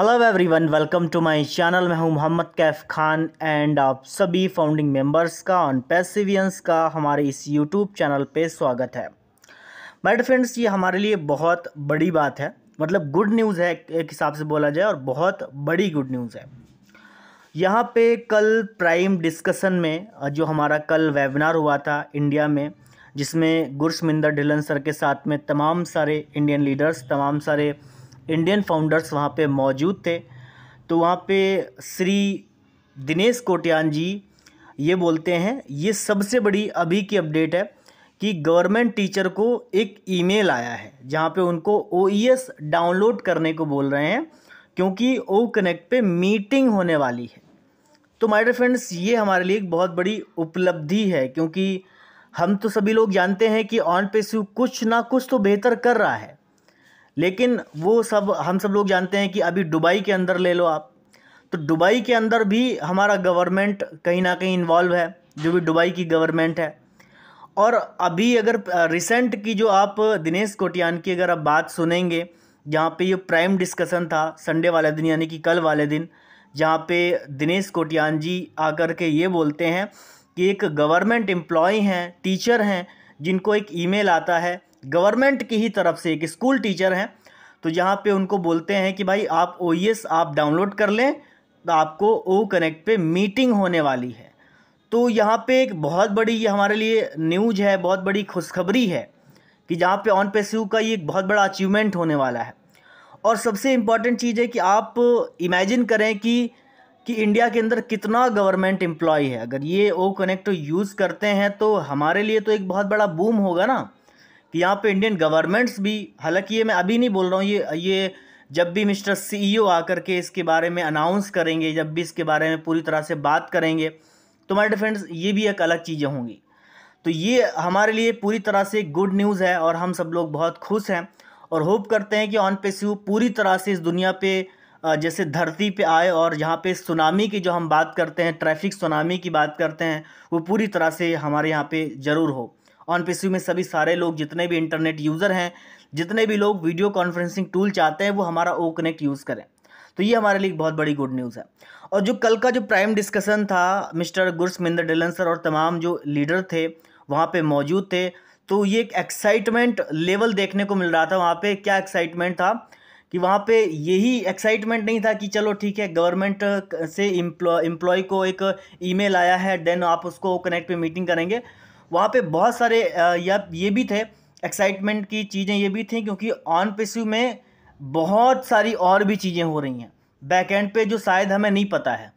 hello everyone welcome to my channel मैं हूं Mohammad Kaif Khan and आप सभी फाउंडिंग मेंबर्स का ऑन पैसिवियंस का हमारे इस यूट्यूब चैनल पे स्वागत है मैड फ्रेंड्स ये हमारे लिए बहुत बड़ी बात है मतलब गुड न्यूज़ है एक हिसाब से बोला जाए और बहुत बड़ी गुड न्यूज़ है यहाँ पे कल प्राइम डिस्कशन में जो हमारा कल वेबिनार हुआ था इंडिया में जिसमें गुरशमिंदर ढिलन सर के साथ में तमाम सारे इंडियन लीडर्स तमाम सारे इंडियन फाउंडर्स वहाँ पे मौजूद थे तो वहाँ पे श्री दिनेश कोटियान जी ये बोलते हैं ये सबसे बड़ी अभी की अपडेट है कि गवर्नमेंट टीचर को एक ईमेल आया है जहाँ पे उनको ओ e डाउनलोड करने को बोल रहे हैं क्योंकि ओ कनेक्ट पे मीटिंग होने वाली है तो माय डर फ्रेंड्स ये हमारे लिए एक बहुत बड़ी उपलब्धि है क्योंकि हम तो सभी लोग जानते हैं कि ऑन पेस्यू कुछ ना कुछ तो बेहतर कर रहा है लेकिन वो सब हम सब लोग जानते हैं कि अभी दुबई के अंदर ले लो आप तो दुबई के अंदर भी हमारा गवर्नमेंट कहीं ना कहीं इन्वॉल्व है जो भी दुबई की गवर्नमेंट है और अभी अगर रिसेंट की जो आप दिनेश कोटियान की अगर आप बात सुनेंगे जहाँ पे ये प्राइम डिस्कशन था संडे वाले दिन यानी कि कल वाले दिन जहाँ पे दिनेश कोटियान जी आकर के ये बोलते हैं कि एक गवर्नमेंट एम्प्लॉय हैं टीचर हैं जिनको एक ईमेल आता है गवर्नमेंट की ही तरफ से एक स्कूल टीचर हैं तो यहाँ पे उनको बोलते हैं कि भाई आप ओ e आप डाउनलोड कर लें तो आपको ओ कनेक्ट पे मीटिंग होने वाली है तो यहाँ पे एक बहुत बड़ी ये हमारे लिए न्यूज है बहुत बड़ी खुशखबरी है कि जहाँ पे ऑन पेस्यू का ये एक बहुत बड़ा अचीवमेंट होने वाला है और सबसे इम्पॉर्टेंट चीज़ है कि आप इमेजिन करें कि कि इंडिया के अंदर कितना गवर्नमेंट एम्प्लॉय है अगर ये ओ कनेक्ट यूज़ करते हैं तो हमारे लिए तो एक बहुत बड़ा बूम होगा ना कि यहाँ पे इंडियन गवर्नमेंट्स भी हालांकि ये मैं अभी नहीं बोल रहा हूँ ये ये जब भी मिस्टर सीईओ e आकर के इसके बारे में अनाउंस करेंगे जब भी इसके बारे में पूरी तरह से बात करेंगे तो माय डिफ्रेंड्स ये भी एक अलग चीज़ें होंगी तो ये हमारे लिए पूरी तरह से गुड न्यूज़ है और हम सब लोग बहुत खुश हैं और होप करते हैं कि ऑन पे सी पूरी तरह से इस दुनिया पे जैसे धरती पे आए और यहाँ पे सुनामी की जो हम बात करते हैं ट्रैफिक सुनामी की बात करते हैं वो पूरी तरह से हमारे यहाँ पे ज़रूर हो ऑन पी में सभी सारे लोग जितने भी इंटरनेट यूज़र हैं जितने भी लोग वीडियो कॉन्फ्रेंसिंग टूल चाहते हैं वो हमारा ओ कनेक्ट यूज़ करें तो ये हमारे लिए बहुत बड़ी गुड न्यूज़ है और जो कल का जो प्राइम डिस्कशन था मिस्टर गुरसमिंदर डिलन सर और तमाम जो लीडर थे वहाँ पे मौजूद थे तो ये एक एक्साइटमेंट लेवल देखने को मिल रहा था वहाँ पे क्या एक्साइटमेंट था कि वहाँ पे यही एक्साइटमेंट नहीं था कि चलो ठीक है गवर्नमेंट से इम्प्लॉय को एक ईमेल आया है देन आप उसको कनेक्ट पे मीटिंग करेंगे वहाँ पे बहुत सारे या ये भी थे एक्साइटमेंट की चीज़ें ये भी थी क्योंकि ऑन पेस्यू में बहुत सारी और भी चीज़ें हो रही हैं बैक एंड पे जो शायद हमें नहीं पता है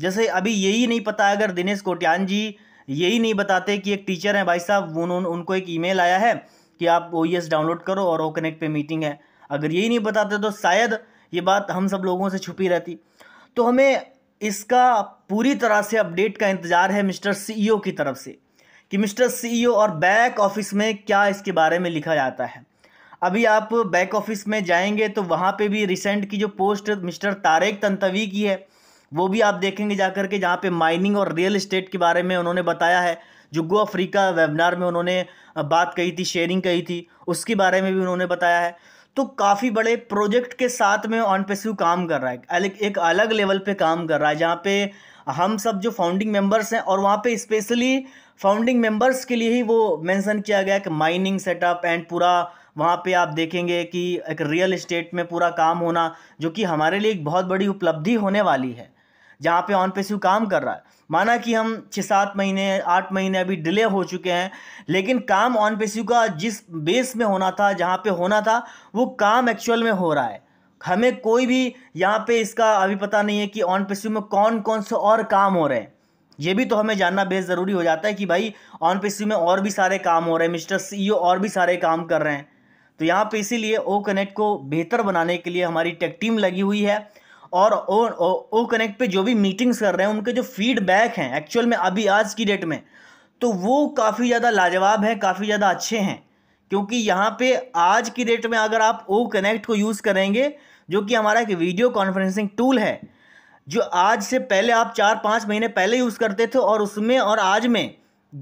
जैसे अभी यही नहीं पता अगर दिनेश कोटियान जी यही नहीं बताते कि एक टीचर हैं भाई साहब उन्होंने उनको एक ईमेल आया है कि आप ओ डाउनलोड e करो और ओ कनेक्ट पर मीटिंग है अगर यही नहीं बताते तो शायद ये बात हम सब लोगों से छुपी रहती तो हमें इसका पूरी तरह से अपडेट का इंतज़ार है मिस्टर सीईओ e की तरफ से कि मिस्टर सीईओ e और बैक ऑफिस में क्या इसके बारे में लिखा जाता है अभी आप बैक ऑफिस में जाएंगे तो वहाँ पे भी रिसेंट की जो पोस्ट मिस्टर तारेक तंतवी की है वो भी आप देखेंगे जाकर के जहाँ पे माइनिंग और रियल इस्टेट के बारे में उन्होंने बताया है जुगो अफ्रीका वेबिनार में उन्होंने बात कही थी शेयरिंग कही थी उसके बारे में भी उन्होंने बताया है तो काफ़ी बड़े प्रोजेक्ट के साथ में ऑन पेस्यू काम कर रहा है एक अलग लेवल पे काम कर रहा है जहाँ पे हम सब जो फाउंडिंग मेंबर्स हैं और वहाँ पे स्पेशली फाउंडिंग मेंबर्स के लिए ही वो मेंशन किया गया कि माइनिंग सेटअप एंड पूरा वहाँ पे आप देखेंगे कि एक रियल इस्टेट में पूरा काम होना जो कि हमारे लिए एक बहुत बड़ी उपलब्धि होने वाली है जहाँ पे ऑन पेस्यू काम कर रहा है माना कि हम छः सात महीने आठ महीने अभी डिले हो चुके हैं लेकिन काम ऑन पेस्यू का जिस बेस में होना था जहाँ पे होना था वो काम एक्चुअल में हो रहा है हमें कोई भी यहाँ पे इसका अभी पता नहीं है कि ऑन पेस्यू में कौन कौन से और काम हो रहे हैं ये भी तो हमें जानना बेहद ज़रूरी हो जाता है कि भाई ऑन पेस्यू में और भी सारे काम हो रहे हैं मिस्टर सीईओ e और भी सारे काम कर रहे हैं तो यहाँ पे इसीलिए ओ कनेक्ट को बेहतर बनाने के लिए हमारी टेक टीम लगी हुई है और ओ, ओ, ओ कनेक्ट पर जो भी मीटिंग्स कर रहे हैं उनके जो फीडबैक हैं एक्चुअल में अभी आज की डेट में तो वो काफ़ी ज़्यादा लाजवाब हैं काफ़ी ज़्यादा अच्छे हैं क्योंकि यहाँ पे आज की डेट में अगर आप ओ कनेक्ट को यूज़ करेंगे जो कि हमारा एक वीडियो कॉन्फ्रेंसिंग टूल है जो आज से पहले आप चार पाँच महीने पहले यूज़ करते थे और उसमें और आज में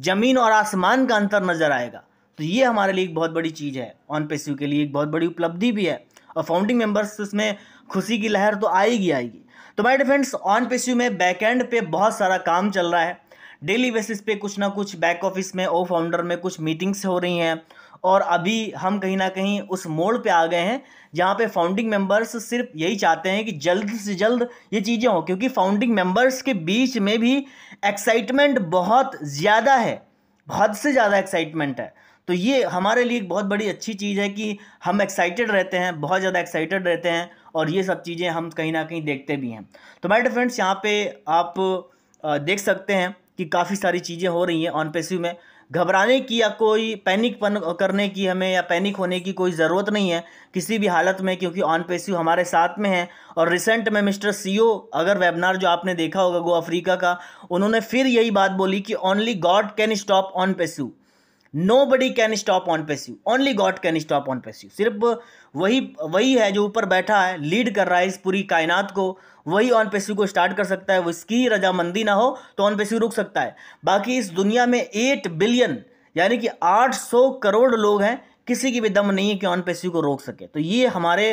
ज़मीन और आसमान का अंतर नज़र आएगा तो ये हमारे लिए एक बहुत बड़ी चीज़ है ऑन पेसिव के लिए एक बहुत बड़ी उपलब्धि भी है और फाउंडिंग मेम्बर्स उसमें खुशी की लहर तो आएगी आएगी तो माई डिफेंड्स ऑन पेसिव में एंड पे बहुत सारा काम चल रहा है डेली बेसिस पे कुछ ना कुछ बैक ऑफिस में ओ फाउंडर में कुछ मीटिंग्स हो रही हैं और अभी हम कहीं ना कहीं उस मोड़ पे आ गए हैं जहाँ पे फाउंडिंग मेंबर्स सिर्फ यही चाहते हैं कि जल्द से जल्द ये चीज़ें हों क्योंकि फाउंडिंग मेंबर्स के बीच में भी एक्साइटमेंट बहुत ज़्यादा है बहुत से ज़्यादा एक्साइटमेंट है तो ये हमारे लिए एक बहुत बड़ी अच्छी चीज़ है कि हम एक्साइटेड रहते हैं बहुत ज़्यादा एक्साइटेड रहते हैं और ये सब चीज़ें हम कहीं ना कहीं देखते भी हैं तो मैडम फ्रेंड्स यहाँ पर आप देख सकते हैं कि काफ़ी सारी चीज़ें हो रही हैं ऑन पेस्यू में घबराने की या कोई पैनिक पन करने की हमें या पैनिक होने की कोई ज़रूरत नहीं है किसी भी हालत में क्योंकि ऑन पेस्यू हमारे साथ में है और रिसेंट में मिस्टर सीओ अगर वेबिनार जो आपने देखा होगा गो अफ्रीका का उन्होंने फिर यही बात बोली कि only God can stop ONPASSIVE nobody can stop ONPASSIVE only God can stop ONPASSIVE सिर्फ वही वही है जो ऊपर बैठा है लीड कर रहा है इस पूरी कायनात को वही ऑन पेस्यू को स्टार्ट कर सकता है उसकी रजामंदी ना हो तो ऑन पेस्यू रुक सकता है बाकी इस दुनिया में एट बिलियन यानी कि आठ सौ करोड़ लोग हैं किसी की भी दम नहीं है कि ऑन पेस्यू को रोक सके तो ये हमारे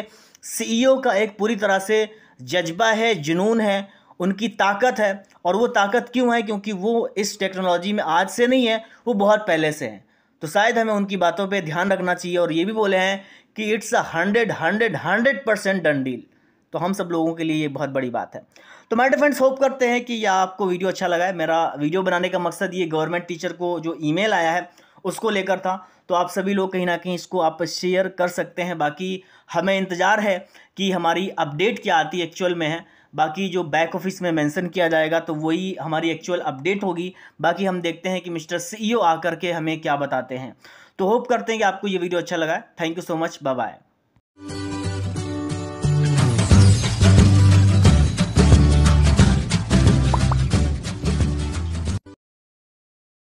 सी e का एक पूरी तरह से जज्बा है जुनून है उनकी ताकत है और वो ताकत क्यों है क्योंकि वो इस टेक्नोलॉजी में आज से नहीं है वो बहुत पहले से हैं तो शायद हमें उनकी बातों पे ध्यान रखना चाहिए और ये भी बोले हैं कि it's a hundred hundred hundred percent done deal तो हम सब लोगों के लिए ये बहुत बड़ी बात है तो माय फ्रेंड्स होप करते हैं कि यह आपको वीडियो अच्छा लगा है मेरा वीडियो बनाने का मकसद ये गवर्नमेंट टीचर को जो ईमेल आया है उसको लेकर था तो आप सभी लोग कहीं ना कहीं इसको आप शेयर कर सकते हैं बाकी हमें इंतज़ार है कि हमारी अपडेट क्या आती एक्चुअल में है बाकी जो बैक ऑफिस में मेंशन किया जाएगा तो वही हमारी एक्चुअल अपडेट होगी बाकी हम देखते हैं कि मिस्टर सीईओ e आकर के हमें क्या बताते हैं तो होप करते हैं कि आपको ये वीडियो अच्छा लगा thank you so much bye bye